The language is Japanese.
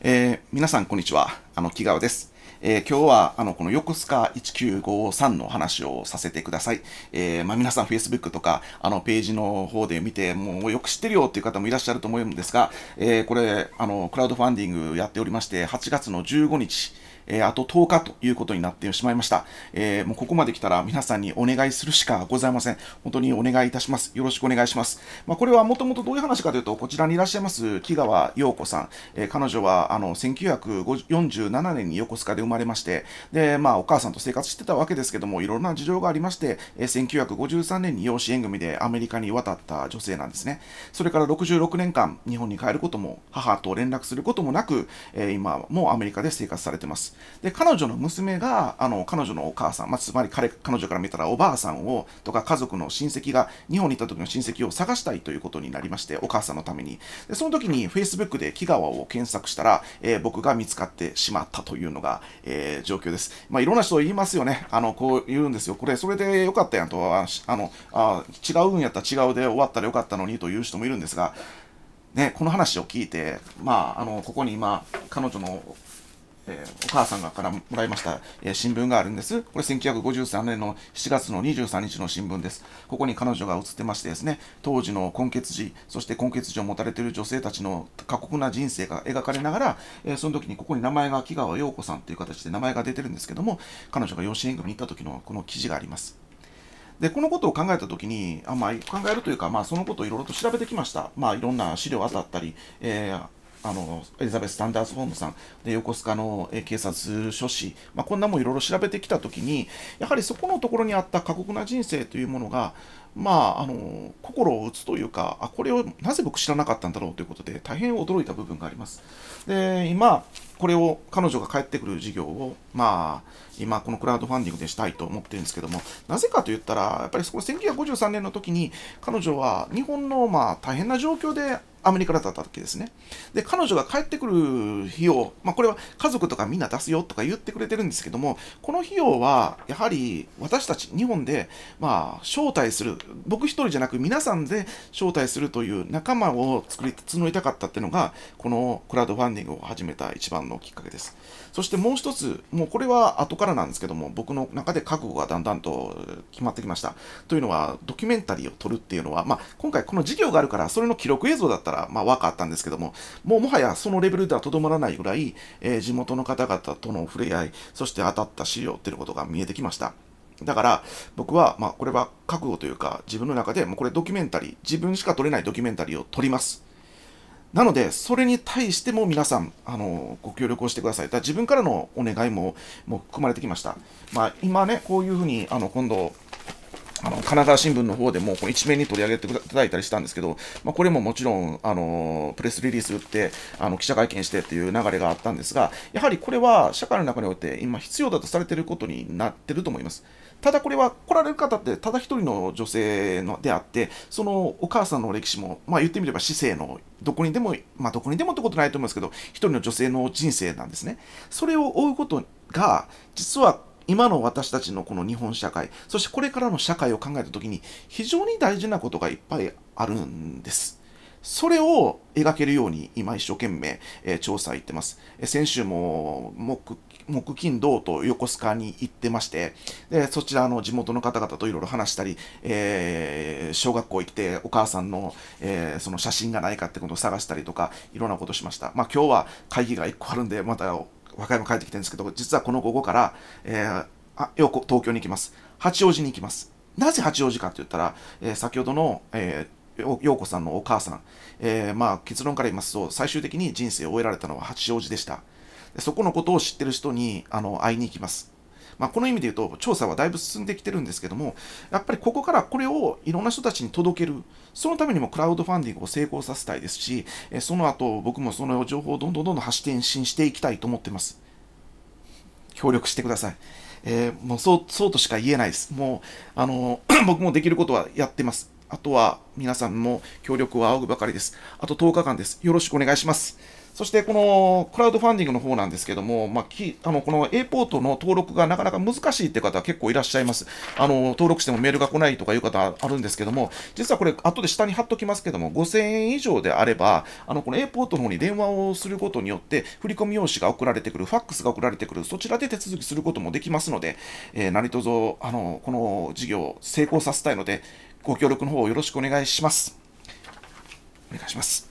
えー、皆さん、こんにちは。あの、木川です。えー、今日は、あの、この横須賀1953の話をさせてください。えー、まあ、皆さん、Facebook とか、あの、ページの方で見て、もうよく知ってるよっていう方もいらっしゃると思うんですが、えこれ、あの、クラウドファンディングやっておりまして、8月の15日、えー、あと10日ということになってしまいました。えー、もうここまで来たら皆さんにお願いするしかございません。本当にお願いいたします。よろしくお願いします。まあ、これはもともとどういう話かというと、こちらにいらっしゃいます、木川陽子さん。えー、彼女は、あの、1947年に横須賀で生まれまして、で、まあ、お母さんと生活してたわけですけども、いろんな事情がありまして、えー、1953年に養子縁組でアメリカに渡った女性なんですね。それから66年間、日本に帰ることも、母と連絡することもなく、えー、今もアメリカで生活されてます。で、彼女の娘が、あの、彼女のお母さん、まあ、つまり彼、彼女から見たらおばあさんを、とか家族の親戚が、日本に行った時の親戚を探したいということになりまして、お母さんのために。で、その時に Facebook で木川を検索したら、えー、僕が見つかってしまったというのが、えー、状況です。まあ、いろんな人言いますよね。あの、こう言うんですよ。これ、それでよかったやんと、あの、あ違うんやったら違うで終わったらよかったのにという人もいるんですが、ね、この話を聞いて、まあ、あのここに今、彼女のえー、お母さんがからもらいました、えー、新聞があるんです。これ1953年の7月の23日の新聞です。ここに彼女が写ってましてですね、当時の混血児、そして混血児を持たれている女性たちの過酷な人生が描かれながら、えー、その時にここに名前が木川陽子さんという形で名前が出てるんですけども、彼女が養子縁組に行った時のこの記事があります。で、このことを考えたときに、あまあ、考えるというか、まあ、そのことをいろいろと調べてきました。まあ、いろんな資料当たったり、えー、あのエリザベス・スタンダース・ホームさんで横須賀の警察署士、まあ、こんなもんいろいろ調べてきた時にやはりそこのところにあった過酷な人生というものがまあ、あの心を打つというかあこれをなぜ僕知らなかったんだろうということで大変驚いた部分があります。で今これを彼女が帰ってくる事業を、まあ、今このクラウドファンディングでしたいと思ってるんですけどもなぜかと言ったらやっぱりそこ1953年の時に彼女は日本のまあ大変な状況でアメリカだった時ですね。で、彼女が帰ってくる費用、まあ、これは家族とかみんな出すよとか言ってくれてるんですけども、この費用は、やはり私たち、日本で、まあ、招待する、僕一人じゃなく皆さんで招待するという仲間を作り、募りたかったっていうのが、このクラウドファンディングを始めた一番のきっかけです。そしてもう一つ、もうこれは後からなんですけども、僕の中で覚悟がだんだんと決まってきました。というのは、ドキュメンタリーを撮るっていうのは、まあ、今回この事業があるから、それの記録映像だったったら、まあ、分かったんですけども、もうもはやそのレベルではとどまらないぐらい、えー、地元の方々との触れ合い、そして当たった資料っていうことが見えてきました。だから、僕は、まあ、これは覚悟というか、自分の中でもうこれドキュメンタリー、自分しか撮れないドキュメンタリーを撮ります。なので、それに対しても皆さん、あの、ご協力をしてください。だ自分からのお願いも、もう含まれてきました。まあ、今ね、こういうふうに、あの、今度、あの、ナダ新聞の方でも、この一面に取り上げていただいたりしたんですけど、まあ、これももちろん、あの、プレスリリース打って、あの、記者会見してっていう流れがあったんですが、やはりこれは社会の中において今必要だとされていることになってると思います。ただこれは来られる方ってただ一人の女性のであって、そのお母さんの歴史も、まあ言ってみれば市政のどこにでも、まあどこにでもってことないと思いますけど、一人の女性の人生なんですね。それを追うことが、実は今の私たちのこの日本社会、そしてこれからの社会を考えたときに、非常に大事なことがいっぱいあるんです。それを描けるように今一生懸命、えー、調査行ってます。えー、先週も木、木金堂と横須賀に行ってまして、でそちらの地元の方々といろいろ話したり、えー、小学校行ってお母さんの、えその写真がないかってことを探したりとか、いろんなことしました。まあ今日は会議が1個あるんで、また和歌山帰ってきてるんですけど、実はこの午後から、えー、あよく東京に行きます。八王子に行きます。なぜ八王子かって言ったら、えー、先ほどの、えー、陽子さんのお母さん、えー、まあ、結論から言いますと、最終的に人生を終えられたのは八王子でした。そこのことを知ってる人にあの会いに行きます。まあ、この意味で言うと調査はだいぶ進んできてるんですけどもやっぱりここからこれをいろんな人たちに届けるそのためにもクラウドファンディングを成功させたいですしその後僕もその情報をどんどんどんどん発展していきたいと思ってます協力してくださいえー、もうそうそうとしか言えないです。もう、あの 僕もできることはやってます。あとは皆さんも協力を仰ぐばかりです。あと10日間です。よろしくお願いします。そしてこのクラウドファンディングの方なんですけども、まあ、きあのこの A ポートの登録がなかなか難しいって方は結構いらっしゃいます。あの登録してもメールが来ないとかいう方あるんですけども、実はこれ、後で下に貼っときますけども、5000円以上であれば、あのこの A ポートの方に電話をすることによって、振込用紙が送られてくる、ファックスが送られてくる、そちらで手続きすることもできますので、えー、何卒あのこの事業を成功させたいので、ご協力の方をよろしくお願いします。お願いします。